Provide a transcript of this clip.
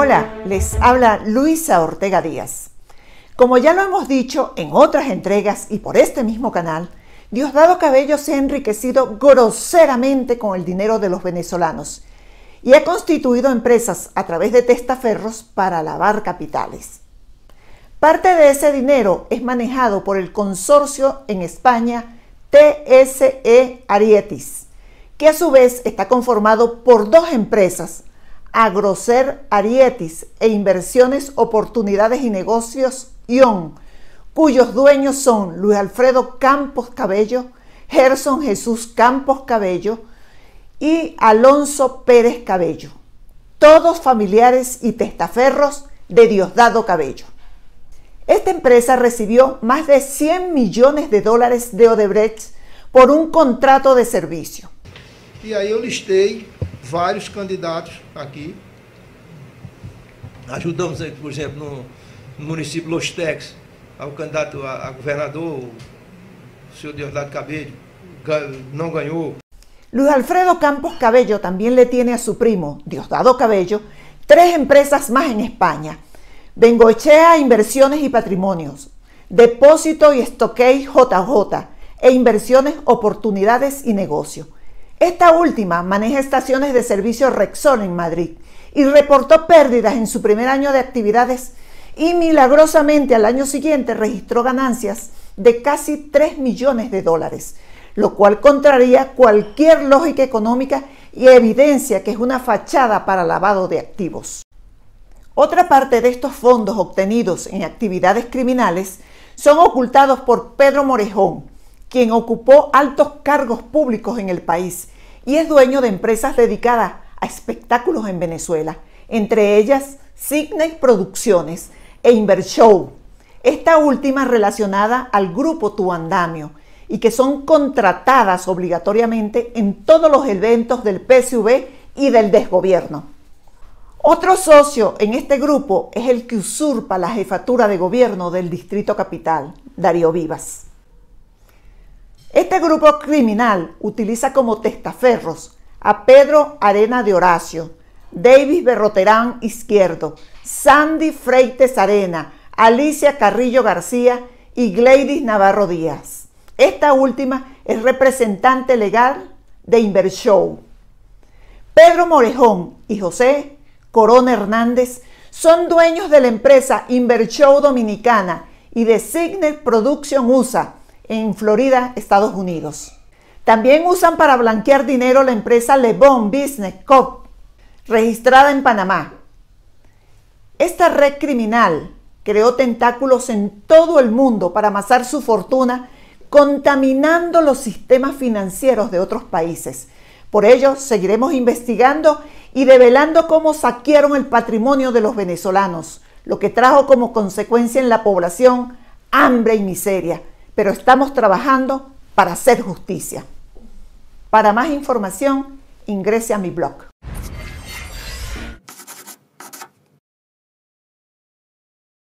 Hola, les habla Luisa Ortega Díaz. Como ya lo hemos dicho en otras entregas y por este mismo canal, Diosdado Cabello se ha enriquecido groseramente con el dinero de los venezolanos y ha constituido empresas a través de testaferros para lavar capitales. Parte de ese dinero es manejado por el consorcio en España TSE Arietis, que a su vez está conformado por dos empresas Agrocer Arietis e Inversiones, Oportunidades y Negocios ION, cuyos dueños son Luis Alfredo Campos Cabello, Gerson Jesús Campos Cabello y Alonso Pérez Cabello, todos familiares y testaferros de Diosdado Cabello. Esta empresa recibió más de 100 millones de dólares de Odebrecht por un contrato de servicio. Y e ahí yo listé varios candidatos aquí Ajudamos, por exemplo, no Los Tex, al candidato a, gobernador el señor Diosdado Cabello, no ganó Luis Alfredo Campos Cabello también le tiene a su primo, Diosdado Cabello, tres empresas más en España. Bengochea Inversiones y Patrimonios, Depósito y Estoquei JJ e Inversiones, Oportunidades y Negocios esta última maneja estaciones de servicio Rexol en Madrid y reportó pérdidas en su primer año de actividades y milagrosamente al año siguiente registró ganancias de casi 3 millones de dólares, lo cual contraría cualquier lógica económica y evidencia que es una fachada para lavado de activos. Otra parte de estos fondos obtenidos en actividades criminales son ocultados por Pedro Morejón, quien ocupó altos cargos públicos en el país y es dueño de empresas dedicadas a espectáculos en Venezuela, entre ellas Signet Producciones e Invershow, esta última relacionada al grupo Tu y que son contratadas obligatoriamente en todos los eventos del PSV y del desgobierno. Otro socio en este grupo es el que usurpa la jefatura de gobierno del Distrito Capital, Darío Vivas. Este grupo criminal utiliza como testaferros a Pedro Arena de Horacio, Davis Berroterán Izquierdo, Sandy Freites Arena, Alicia Carrillo García y Gladys Navarro Díaz. Esta última es representante legal de Invershow. Pedro Morejón y José Corona Hernández son dueños de la empresa Invershow Dominicana y de Signet Production USA en Florida, Estados Unidos. También usan para blanquear dinero la empresa Le Bon Business Corp, registrada en Panamá. Esta red criminal creó tentáculos en todo el mundo para amasar su fortuna, contaminando los sistemas financieros de otros países. Por ello, seguiremos investigando y develando cómo saquearon el patrimonio de los venezolanos, lo que trajo como consecuencia en la población hambre y miseria pero estamos trabajando para hacer justicia. Para más información, ingrese a mi blog.